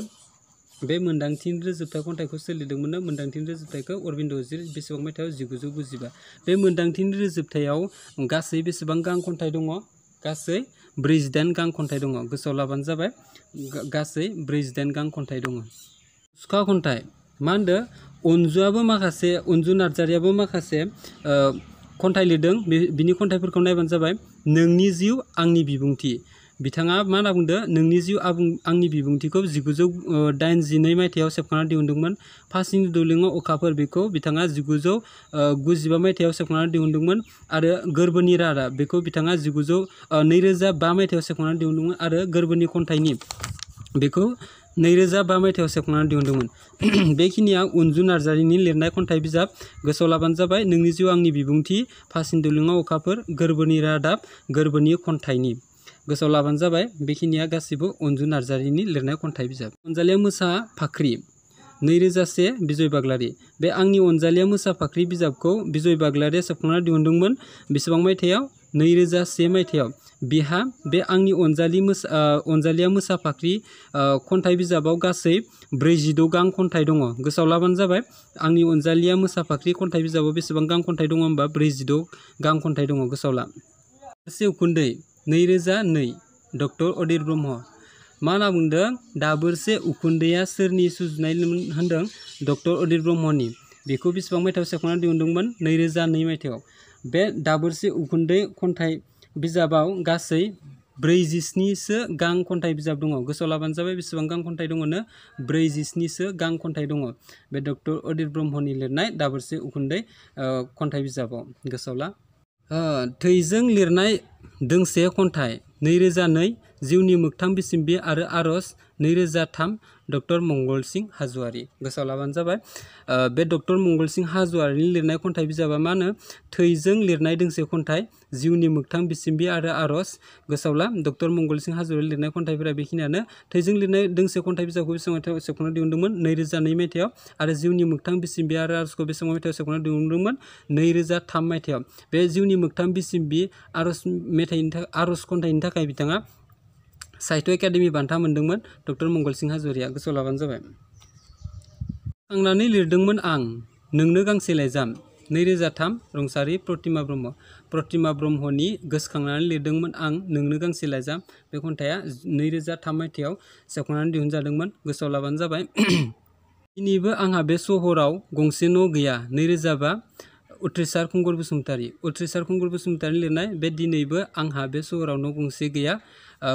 बे मोन्दांथिनि रोजोबथा खन्थाइखौ सोलिदोंमोन मोन्दांथिनि रोजोबथायखौ अरबिन्द अजिर बेसेबां मायथाइयाव जिगुजौ गुजिबा बे मोन्दांथिनि रोजोबथायाव गासै बेसेबां गां खन्थाइ दङ गासै ब्रैजिदाइन गां खन्थाइ दङ गोसोआव लाबानो जाबाय गासै ब्रैजिदाइन गां खन्थाइ दङ सुखा खन्थाइ मा होनदो अनजुआबो माखासे अनजु नार्जारियाबो माखासे खन्थाइ लिरदों बे बिनि खन्थाइफोरखौ नायबानो जाबाय नोंनि जिउ आंनि बिबुंथि बिथाङा मा होनना बुंदो नोंनि जिउ आबुं आंनि बिबुंथिखौ जिगुजौ दाइनजिनै मायथाइयाव सेबखांना दिहुनदोंमोन फासिनि दौलेङाव अखाफोर बेखौ बिथाङा जिगुजौ गुजिबा मायथाइयाव सेबखांना दिहुनदोंमोन आरो गोरबोनि रादा बेखौ बिथाङा जिगुजौ नैरोजा बा मायथाइयाव सेबखांना दिहुनदोंमोन आरो गोरबोनि खन्थाइनि बेखौ नैरोजा बा मायथाइयाव सेबखांनानै दिहुनदोंमोन। बेखिनिया अनजु नार्जारीनि लिरनाय खन्थाइ बिजाब। गोसोआव लाबानो जाबाय नोंनि जिउ आंनि बिबुंथि, फासिन्दुलुङाव अखाफोर, गोर्बोनि रादाब, गोर्बोनि खन्थाइनि। गोसोआव लाबानो जाबाय बेखिनिया गासैबो अनजु नार्जारीनि लिरनाय खन्थाइ बिजाब। अनजालिया मोसाफाख्रि नैरोजा से बिजय बाग्लारि। बे आंनि अनजालिया मोसाफाख्रि बिजाबखौ बिजय बाग्लारिया सेबखांना दिहुनदोंमोन। बेसेबां मायथाइयाव? नैरोजा से मायथाइयाव बिहा बे आंनि अनजालि मोसा अनजालिया मोसाफाख्रि खन्थाइ बिजाबाव गासै ब्रैजिद' गां खन्थाइ दङ गोसोआव लाबानो जाबाय आंनि अनजालिया मोसाफाख्रि खन्थाइ बिजाबाव बेसेबां गां खन्थाइ दङ होमबा ब्रैजिद' गां खन्थाइ दङ गोसोआव ला से उखुन्दै नैरोजा नै डक्टर अदिर ब्रह्म मा होनना बुंदों दाबोरसे उखुन्दैया सोरनि सुजुनाय होन्दों डक्टर अदिर ब्रह्मनि बेखौ बेसेबां मायथाइयाव सेख'नानै दिहुनदोंमोन नैरोजा नै मायथाइयाव बे दाबोरसे उखुन्दै खन्थाइ बिजाबाव गासै ब्रैजिस्निसो गां खन्थाइ बिजाब दङ गोसोआव लाबानो जाबाय बेसेबां गां खन्थाइ दङनो ब्रैजिस्निसो गां खन्थाइ दङ बे डक्टर अदित ब्रह्मनि लिरनाय दाबोरसे उखुन्दै खन्थाइ बिजाबाव गोसोआव ला थैजों लिरनाय दोंसे खन्थाइ नैरोजा नै जिउनि मोगथां बिसिम्बि आरो आर'ज नैरोजा थाम डॉक्टर मंगल सिंह हाज'वारि गोसोआव लाबानो जाबाय बे डक्टर मंगल सिंह हाज'वारिनि लिरनाय खन्थाइ बिजाबा मा होनो थैजों लिरनाय दोंसे खन्थाइ जिउनि मोगथां बिसिम्बि आरो आर'ज गोसोआव ला मंगल सिंह हाज'वारि लिरनाय खन्थाइफोरा बेखिनियानो थैजों लिरनाय दोंसे खन्थाइ बिजाबखौ बेसेबां मायथाइयाव सेबखांना दिहुनदोंमोन नैरोजा नै मायथाइयाव आरो जिउनि मोगथां बिसिम्बि आरो आर'जखौ बेसेबां मायथाइयाव सेबखांना दिहुनदोंमोन नैरोजा थाम मायथाइयाव बे जिउनि मोगथां बिसिम्बि आर'ज मेथाइनि थाखाय आर'ज खन्थाइनि थाखाय बिथाङा साहित्य एकाडेमी बान्था मोन्दोंमोन डक्टर मंगल सिंह हाजरिया गोसोआव लाबानो जाबाय थांनानै लिरदोंमोन आं नोंनो गांसे लाइजाम नैरोजा थाम रंसारि प्रतिमा ब्रह्म प्रतिमा ब्रह्मनि गोसोखांनानै लिरदोंमोन आं नोंनो गांसे लाइजाम बे खन्थाइआ नैरोजा थाम मायथाइयाव सेबखांनानै दिहुनजादोंमोन गोसोआव लाबानो जाबाय दिनैबो आंहा बे सहराव गंसे न' गैया नैरोजा बा उथ्रिसार खुंगुर बसुमतारी उथ्रिसार खुंगुर बसुमतारी लिरनाय बे दिनैबो आंहा बे सहराव न' गंसे गैया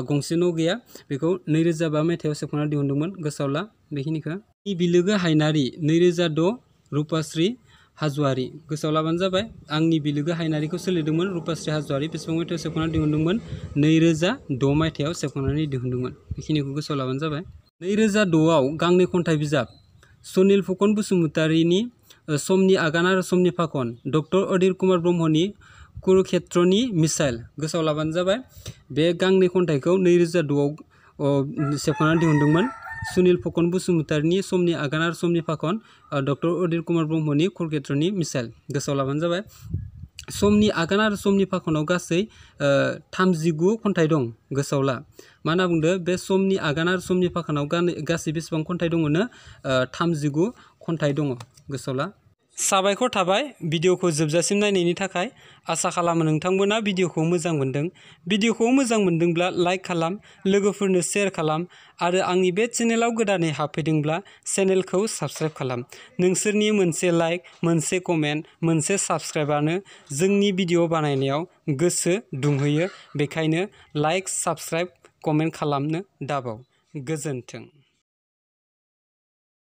गंसे न' गैया बेखौ नैरोजा बा मायथाइयाव सेबखांनानै दिहुनदोंमोन गोसोआव ला बेखिनिखौ इ बिलोगो हायनारि नैरोजा द' रुपाश्री हाज'वारि गोसोआव लाबानो जाबाय आंनि बिलोगो हायनारिखौ सोलिदोंमोन रुपाश्री हाज'वारि बेसेबां मायथाइयाव सेबखांनानै दिहुनदोंमोन नैरोजा द' मायथाइयाव सेबखांनानै दिहुनदोंमोन बेखिनिखौ गोसोआव जाबाय नैरोजा द'आव गांनै खन्थाइ बिजाब सनिल फुकन बसुमतारिनि समनि आगान आरो समनि फाखन डक्टर अदिर कुमार ब्रह्मनि कुरुक्षेत्रनि मिसाइल गोसोआव लाबानो जाबाय बे गांनै खन्थाइखौ नैरोजा द'आव सेबखांनानै दिहुनदोंमोन सुनिल फकन बसुमतारिनि समनि आगान आरो समनि फाखन डक्टर उदित कुमार ब्रह्मनि कुरुक्षेत्रनि मिसाइल गोसोआव लाबानो जाबाय समनि आगान आरो समनि फाखनाव गासै थामजिगु खन्थाइ दं गोसोआव मा होनना बे समनि आगान और समनि फाखनाव गासै बेसेबां खन्थाइ दङनो थामजिगु खन्थाइ दङ गोसोआव साबायखर थाबाय भिडिअखौ जोबजासिम नायनायनि थाखाय ना खालामो को भिडिअखौ मोजां मोन्दों को मोजां मोन्दोंब्ला लाइक खालाम लोगोफोरनो सेयार खालाम आरो आंनि बे चेनेलाव गोदानै हाबफैदोंब्ला चेनेलखौ साबस्क्राइब खालाम नोंसोरनि मोनसे लाइक मोनसे कमेन्ट मोनसे साबस्क्राइबानो जोंनि भिडिअ बानायनायाव गोसो दुंहोयो बेखायनो लाइक साबस्क्राइब कमेन्ट खालामनो दाबाव गोजोन्थों